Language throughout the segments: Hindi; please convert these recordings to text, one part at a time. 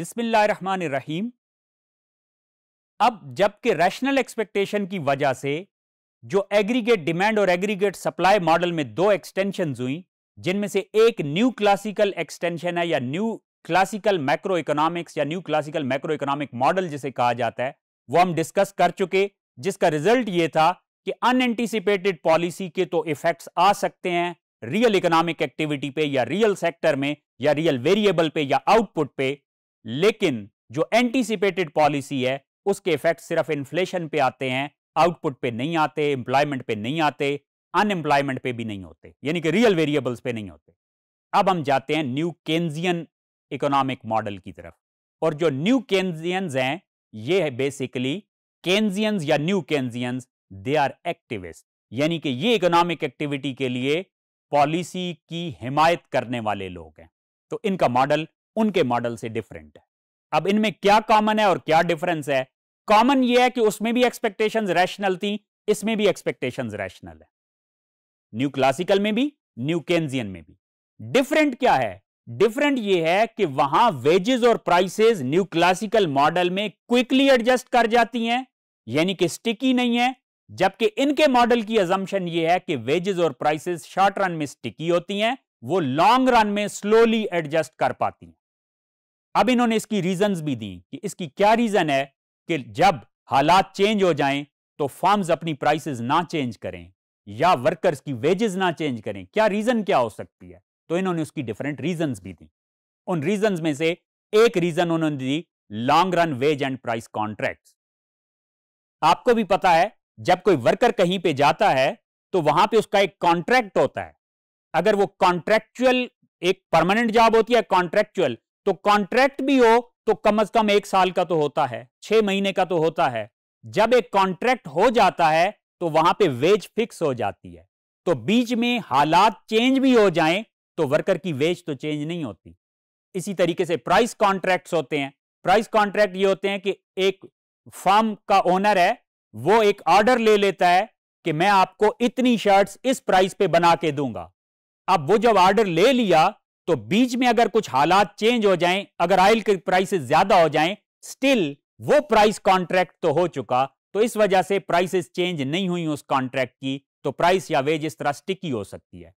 रहीम अब जबकि रैशनल एक्सपेक्टेशन की वजह से जो एग्रीगेट डिमांड और एग्रीगेट सप्लाई मॉडल में दो एक्सटेंशन हुई जिनमें से एक न्यू क्लासिकल एक्सटेंशन है या न्यू क्लासिकल मैक्रो इकोनॉमिक्स या new classical macro economic model जिसे कहा जाता है वो हम डिस्कस कर चुके जिसका रिजल्ट ये था कि अनएंटिसिपेटेड पॉलिसी के तो इफेक्ट्स आ सकते हैं रियल इकोनॉमिक एक्टिविटी पे या रियल सेक्टर में या रियल वेरिएबल पे या आउटपुट पे लेकिन जो एंटीसिपेटेड पॉलिसी है उसके इफेक्ट सिर्फ इन्फ्लेशन पे आते हैं आउटपुट पे नहीं आते एम्प्लॉयमेंट पे नहीं आते अनएम्प्लॉयमेंट पे भी नहीं होते यानी कि रियल वेरिएबल्स पे नहीं होते अब हम जाते हैं न्यू केन्जियन इकोनॉमिक मॉडल की तरफ और जो न्यू केन्जियंस हैं ये है बेसिकली केन्जियंस या new Keynesians they are activist यानी कि ये इकोनॉमिक एक्टिविटी के लिए पॉलिसी की हिमायत करने वाले लोग हैं तो इनका मॉडल उनके मॉडल से डिफरेंट है अब इनमें क्या कॉमन है और क्या डिफरेंस है कॉमन ये है कि उसमें भी एक्सपेक्टेशंस रैशनल थी इसमें भी एक्सपेक्टेशंस रैशनल है न्यू क्लासिकल में भी न्यू केन्जियन में भी डिफरेंट क्या है डिफरेंट ये है कि वहां वेजेस और प्राइसेस न्यू क्लासिकल मॉडल में क्विकली एडजस्ट कर जाती हैं यानी कि स्टिकी नहीं है जबकि इनके मॉडल की अजम्पन ये है कि वेजेस और प्राइसेस शॉर्ट रन में स्टिकी होती हैं वो लॉन्ग रन में स्लोली एडजस्ट कर पाती हैं अब इन्होंने इसकी रीजंस भी दी कि इसकी क्या रीजन है कि जब हालात चेंज हो जाएं तो फॉर्म्स अपनी प्राइसेस ना चेंज करें या वर्कर्स की वेजेस ना चेंज करें क्या रीजन क्या हो सकती है तो इन्होंने उसकी डिफरेंट रीजंस भी दी उन रीजंस में से एक रीजन उन्होंने दी long run wage and price contract आपको भी पता है जब कोई वर्कर कहीं पे जाता है तो वहां पे उसका एक कॉन्ट्रैक्ट होता है अगर वो कॉन्ट्रेक्चुअल एक परमानेंट जॉब होती है कॉन्ट्रेक्चुअल तो कॉन्ट्रैक्ट भी हो तो कम अज कम एक साल का तो होता है छह महीने का तो होता है जब एक कॉन्ट्रैक्ट हो जाता है तो वहां पे वेज फिक्स हो जाती है तो बीच में हालात चेंज भी हो जाएं तो वर्कर की वेज तो चेंज नहीं होती इसी तरीके से प्राइस कॉन्ट्रैक्ट्स होते हैं प्राइस कॉन्ट्रैक्ट ये होते हैं कि एक फार्म का ओनर है वो एक ऑर्डर ले लेता है कि मैं आपको इतनी शर्ट्स इस प्राइस पे बना के दूंगा अब वो जब ऑर्डर ले लिया तो बीच में अगर कुछ हालात चेंज हो जाएं अगर ऑयल के प्राइसेस ज्यादा हो जाएं स्टिल वो प्राइस कॉन्ट्रैक्ट तो हो चुका तो इस वजह से प्राइसेस चेंज नहीं हुई उस कॉन्ट्रैक्ट की तो प्राइस या वेज इस तरह स्टिकी हो सकती है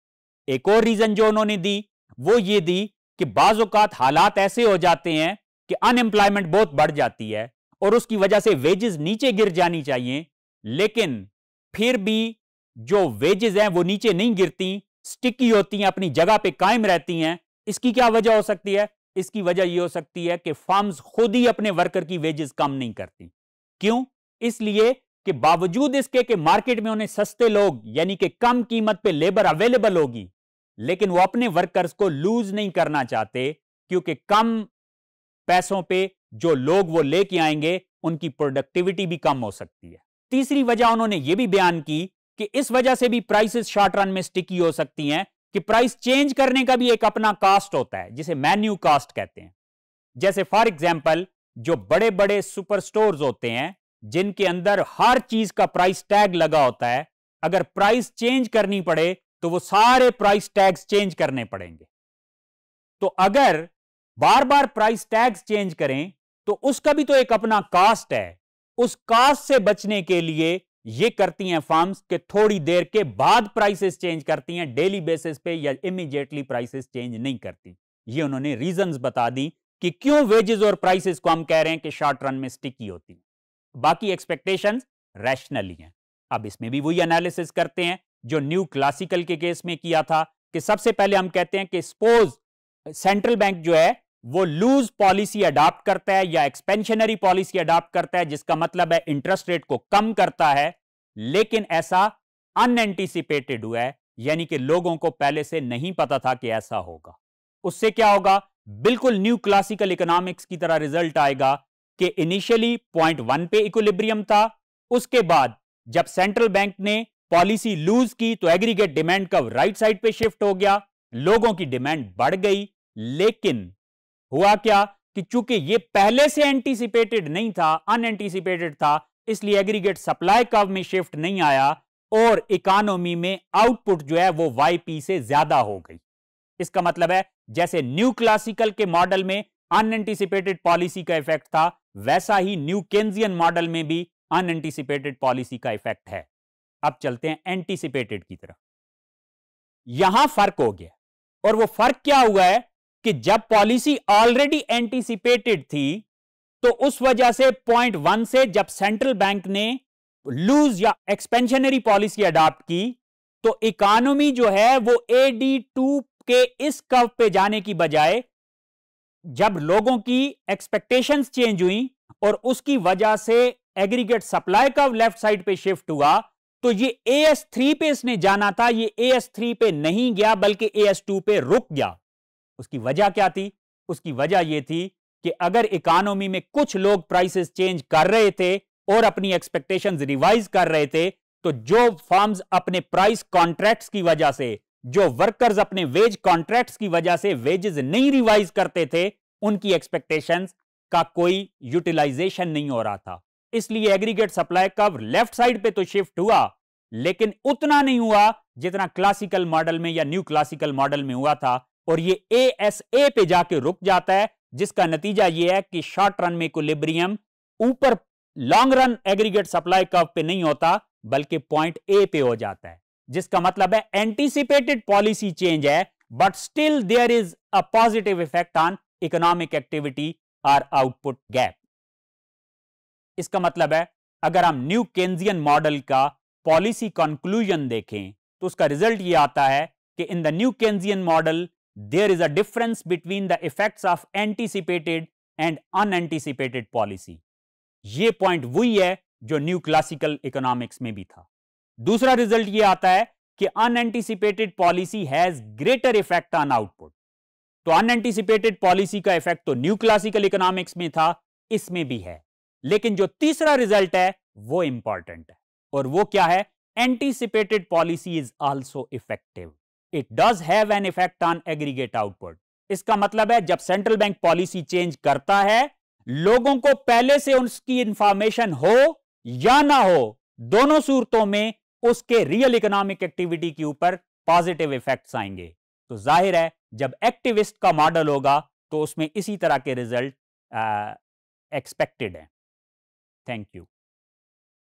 एक और रीजन जो उन्होंने दी वो ये दी कि बाज़ात हालात ऐसे हो जाते हैं कि अनएम्प्लॉयमेंट बहुत बढ़ जाती है और उसकी वजह से वेजेस नीचे गिर जानी चाहिए लेकिन फिर भी जो वेजेस हैं वो नीचे नहीं गिरती स्टिकी होती हैं अपनी जगह पे कायम रहती हैं इसकी क्या वजह हो सकती है इसकी वजह यह हो सकती है कि फार्म खुद ही अपने वर्कर की वेजेस कम नहीं करती क्यों इसलिए कि बावजूद इसके कि मार्केट में उन्हें सस्ते लोग यानी कि कम कीमत पे लेबर अवेलेबल होगी लेकिन वो अपने वर्कर्स को लूज नहीं करना चाहते क्योंकि कम पैसों पे जो लोग वो लेके आएंगे उनकी प्रोडक्टिविटी भी कम हो सकती है तीसरी वजह उन्होंने ये भी बयान की कि इस वजह से भी प्राइसेस शॉर्ट रन में स्टिकी हो सकती हैं कि प्राइस चेंज करने का भी एक अपना कास्ट होता है जिसे मैन्यू कास्ट कहते हैं जैसे फॉर एग्जाम्पल जो बड़े बड़े सुपर स्टोर होते हैं जिनके अंदर हर चीज का प्राइस टैग लगा होता है अगर प्राइस चेंज करनी पड़े तो वो सारे प्राइस टैग्स चेंज करने पड़ेंगे तो अगर बार बार प्राइस टैग्स चेंज करें तो उसका भी तो एक अपना कास्ट है उस कास्ट से बचने के लिए ये करती हैं फार्म्स के थोड़ी देर के बाद प्राइसेस चेंज करती हैं डेली बेसिस पे या इमीडिएटली प्राइसेस चेंज नहीं करती ये उन्होंने रीजंस बता दी कि क्यों वेजेस और प्राइसेस को हम कह रहे हैं कि शॉर्ट रन में स्टिकी होती है बाकी एक्सपेक्टेशंस रैशनली हैं अब इसमें भी वही एनालिसिस करते हैं जो न्यू क्लासिकल के केस में किया था कि सबसे पहले हम कहते हैं कि सपोज सेंट्रल बैंक जो है वो लूज पॉलिसी अडॉप्ट करता है या एक्सपेंशनरी पॉलिसी अडॉप्ट करता है जिसका मतलब है इंटरेस्ट रेट को कम करता है लेकिन ऐसा अनएंटिसिपेटेड हुआ है यानी कि लोगों को पहले से नहीं पता था कि ऐसा होगा उससे क्या होगा बिल्कुल न्यू क्लासिकल इकोनॉमिक्स की तरह रिजल्ट आएगा कि इनिशियली पॉइंट वन पे इक्विलिब्रियम था उसके बाद जब सेंट्रल बैंक ने पॉलिसी लूज की तो एग्रीगेट डिमांड का राइट साइड पे शिफ्ट हो गया लोगों की डिमांड बढ़ गई लेकिन हुआ क्या कि चूंकि ये पहले से एंटीसिपेटेड नहीं था अनएंटीसिपेटेड था इसलिए एग्रीगेट सप्लाई कव में शिफ्ट नहीं आया और इकोनॉमी में आउटपुट जो है वो वाईपी से ज्यादा हो गई इसका मतलब है जैसे न्यू क्लासिकल के मॉडल में अनएंटीसिपेटेड पॉलिसी का इफेक्ट था वैसा ही न्यू केंजियन मॉडल में भी अनएंटीसिपेटेड पॉलिसी का इफेक्ट है अब चलते हैं एंटीसिपेटेड की तरफ यहां फर्क हो गया और वो फर्क क्या हुआ है कि जब पॉलिसी ऑलरेडी एंटीसिपेटेड थी तो उस वजह से पॉइंट वन से जब सेंट्रल बैंक ने लूज या एक्सपेंशनरी पॉलिसी अडॉप्ट की तो इकोनॉमी जो है वो ए डी टू के इस कव पे जाने की बजाय जब लोगों की एक्सपेक्टेशंस चेंज हुई और उसकी वजह से aggregate supply curve left side पे शिफ्ट हुआ तो ये ए एस थ्री पे इसने जाना था ये ए एस थ्री पे नहीं गया बल्कि ए एस टू पे रुक गया उसकी वजह क्या थी उसकी वजह यह थी कि अगर इकोनॉमी में कुछ लोग प्राइसेस चेंज कर रहे थे और अपनी एक्सपेक्टेशंस रिवाइज कर रहे थे तो जो फर्म्स अपने प्राइस कॉन्ट्रैक्ट्स की वजह से जो वर्कर्स अपने वेज कॉन्ट्रैक्ट्स की वजह से वेजेस नहीं रिवाइज करते थे उनकी एक्सपेक्टेशंस का कोई यूटिलाइजेशन नहीं हो रहा था इसलिए aggregate supply curve left side पे तो शिफ्ट हुआ लेकिन उतना नहीं हुआ जितना क्लासिकल मॉडल में या न्यू क्लासिकल मॉडल में हुआ था और ये ए एस ए पे जाके रुक जाता है जिसका नतीजा ये है कि शॉर्ट रन में कोलिब्रियम ऊपर long run aggregate supply curve पे नहीं होता बल्कि पॉइंट ए पे हो जाता है जिसका मतलब है एंटीसिपेटेड पॉलिसी चेंज है but still there is a positive effect on economic activity और आउटपुट गैप इसका मतलब है अगर हम न्यू केंजियन मॉडल का पॉलिसी कंक्लूजन देखें तो उसका रिजल्ट ये आता है कि in the new Keynesian model there is a difference between the effects of anticipated and unanticipated policy. ये पॉइंट वही है जो न्यू क्लासिकल इकोनॉमिक्स में भी था दूसरा रिजल्ट ये आता है कि unanticipated policy has greater effect on output तो अनएंटिसिपेटेड पॉलिसी का इफेक्ट तो न्यू क्लासिकल इकोनॉमिक्स में था इसमें भी है लेकिन जो तीसरा रिजल्ट है वो इंपॉर्टेंट है और वो क्या है anticipated policy is also effective it does have an effect on aggregate output इसका मतलब है जब सेंट्रल बैंक पॉलिसी चेंज करता है लोगों को पहले से उसकी इंफॉर्मेशन हो या ना हो दोनों सूरतों में उसके रियल इकोनॉमिक एक्टिविटी के ऊपर पॉजिटिव इफेक्ट्स आएंगे तो जाहिर है जब एक्टिविस्ट का मॉडल होगा तो उसमें इसी तरह के रिजल्ट एक्सपेक्टेड हैं थैंक यू